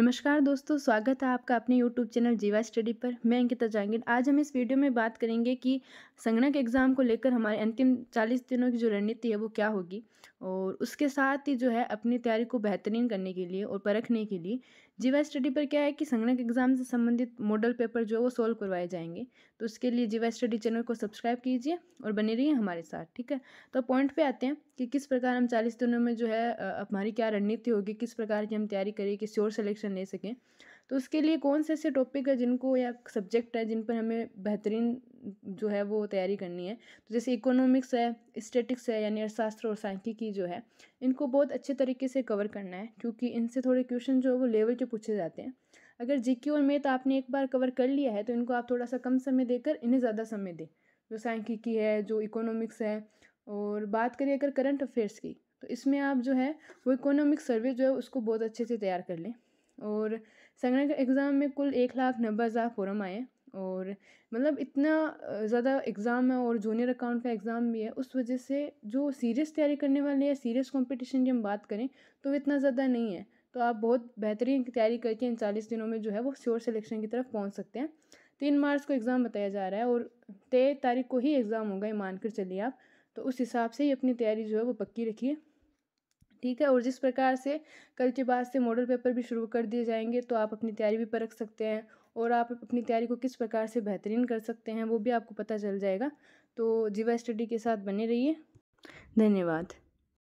नमस्कार दोस्तों स्वागत है आपका अपने YouTube चैनल जीवा स्टडी पर मैं अंकिता जांगिड आज हम इस वीडियो में बात करेंगे कि संगणक एग्ज़ाम को लेकर हमारे अंतिम 40 दिनों की जो रणनीति है वो क्या होगी और उसके साथ ही जो है अपनी तैयारी को बेहतरीन करने के लिए और परखने के लिए जीवा स्टडी पर क्या है कि संगणक एग्ज़ाम से संबंधित मॉडल पेपर जो है वो सोल्व करवाए जाएंगे तो उसके लिए जीवा स्टडी चैनल को सब्सक्राइब कीजिए और बने रहिए हमारे साथ ठीक है तो पॉइंट पे आते हैं कि किस प्रकार हम चालीस दिनों में जो है हमारी क्या रणनीति होगी किस प्रकार की हम तैयारी करें कि श्योर सिलेक्शन एक्शन ले सकें तो उसके लिए कौन से ऐसे टॉपिक है जिनको या सब्जेक्ट है जिन पर हमें बेहतरीन जो है वो तैयारी करनी है तो जैसे इकोनॉमिक्स है स्टेटिक्स है यानी अर्थशास्त्र और सांख्यिकी जो है इनको बहुत अच्छे तरीके से कवर करना है क्योंकि इनसे थोड़े क्वेश्चन जो है वो लेवल के पूछे जाते हैं अगर जीके और मेथ आपने एक बार कवर कर लिया है तो इनको आप थोड़ा सा कम समय देकर इन्हें ज़्यादा समय दें जो सांख्यिकी है जो इकोनॉमिक्स है और बात करें अगर करंट अफेयर्स की तो इसमें आप जो है वो इकोनॉमिक सर्वे जो है उसको बहुत अच्छे से तैयार कर लें और संगणक एग्ज़ाम में कुल एक लाख नब्बे हज़ार फॉरम आए और मतलब इतना ज़्यादा एग्ज़ाम है और जूनियर अकाउंट का एग्ज़ाम भी है उस वजह से जो सीरियस तैयारी करने वाले या सीरियस कंपटीशन की हम बात करें तो इतना ज़्यादा नहीं है तो आप बहुत बेहतरीन तैयारी करके इन चालीस दिनों में जो है वो श्योर सिलेक्शन की तरफ पहुँच सकते हैं तीन मार्च को एग्ज़ाम बताया जा रहा है और तेरह तारीख को ही एग्ज़ाम होगा ये मानकर चलिए आप तो उस हिसाब से ही अपनी तैयारी जो है वो पक्की रखिए ठीक है और जिस प्रकार से कल के बाद से मॉडल पेपर भी शुरू कर दिए जाएंगे तो आप अपनी तैयारी भी परख सकते हैं और आप अपनी तैयारी को किस प्रकार से बेहतरीन कर सकते हैं वो भी आपको पता चल जाएगा तो जीवा स्टडी के साथ बने रहिए धन्यवाद